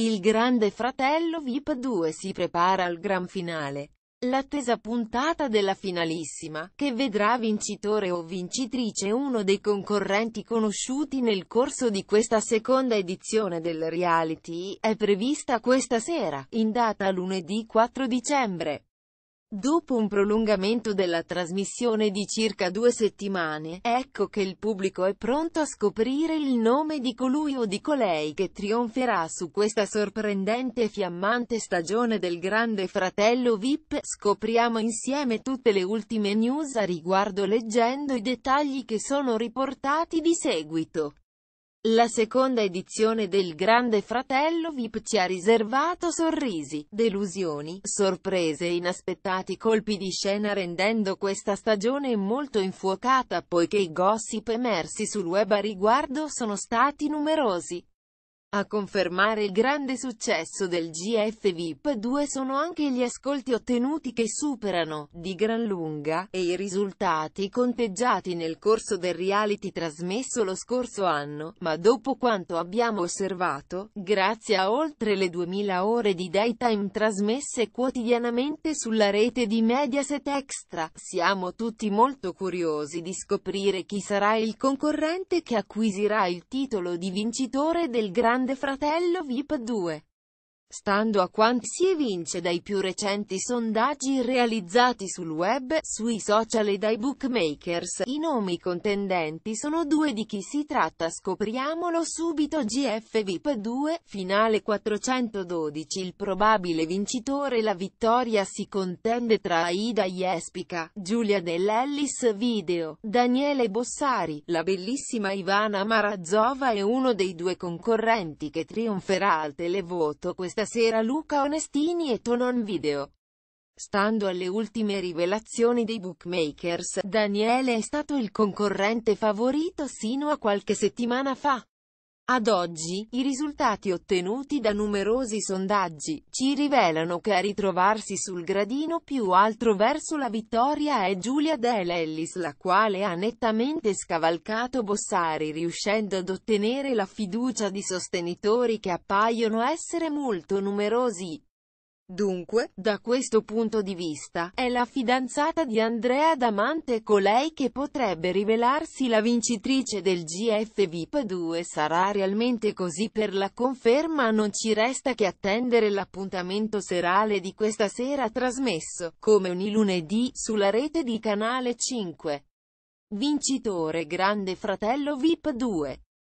Il Grande Fratello VIP 2 si prepara al gran finale. L'attesa puntata della finalissima, che vedrà vincitore o vincitrice uno dei concorrenti conosciuti nel corso di questa seconda edizione del reality, è prevista questa sera, in data lunedì 4 dicembre. Dopo un prolungamento della trasmissione di circa due settimane, ecco che il pubblico è pronto a scoprire il nome di colui o di colei che trionferà su questa sorprendente e fiammante stagione del Grande Fratello VIP. Scopriamo insieme tutte le ultime news a riguardo leggendo i dettagli che sono riportati di seguito. La seconda edizione del Grande Fratello VIP ci ha riservato sorrisi, delusioni, sorprese e inaspettati colpi di scena rendendo questa stagione molto infuocata poiché i gossip emersi sul web a riguardo sono stati numerosi. A confermare il grande successo del GF VIP 2 sono anche gli ascolti ottenuti che superano, di gran lunga, e i risultati conteggiati nel corso del reality trasmesso lo scorso anno, ma dopo quanto abbiamo osservato, grazie a oltre le 2000 ore di daytime trasmesse quotidianamente sulla rete di Mediaset Extra, siamo tutti molto curiosi di scoprire chi sarà il concorrente che acquisirà il titolo di vincitore del grande Grande Fratello VIP 2 Stando a quanto si evince dai più recenti sondaggi realizzati sul web, sui social e dai bookmakers, i nomi contendenti sono due di chi si tratta scopriamolo subito GF VIP 2, finale 412 il probabile vincitore la vittoria si contende tra Aida Jespica, Giulia dell'Ellis Video, Daniele Bossari, la bellissima Ivana Marazzova e uno dei due concorrenti che trionferà al televoto questa sera Luca Onestini e Tonon Video. Stando alle ultime rivelazioni dei bookmakers, Daniele è stato il concorrente favorito sino a qualche settimana fa. Ad oggi, i risultati ottenuti da numerosi sondaggi, ci rivelano che a ritrovarsi sul gradino più alto verso la vittoria è Giulia De Lellis la quale ha nettamente scavalcato Bossari riuscendo ad ottenere la fiducia di sostenitori che appaiono essere molto numerosi. Dunque, da questo punto di vista, è la fidanzata di Andrea Damante colei che potrebbe rivelarsi la vincitrice del GF VIP 2 sarà realmente così per la conferma non ci resta che attendere l'appuntamento serale di questa sera trasmesso, come ogni lunedì, sulla rete di Canale 5. Vincitore Grande Fratello VIP 2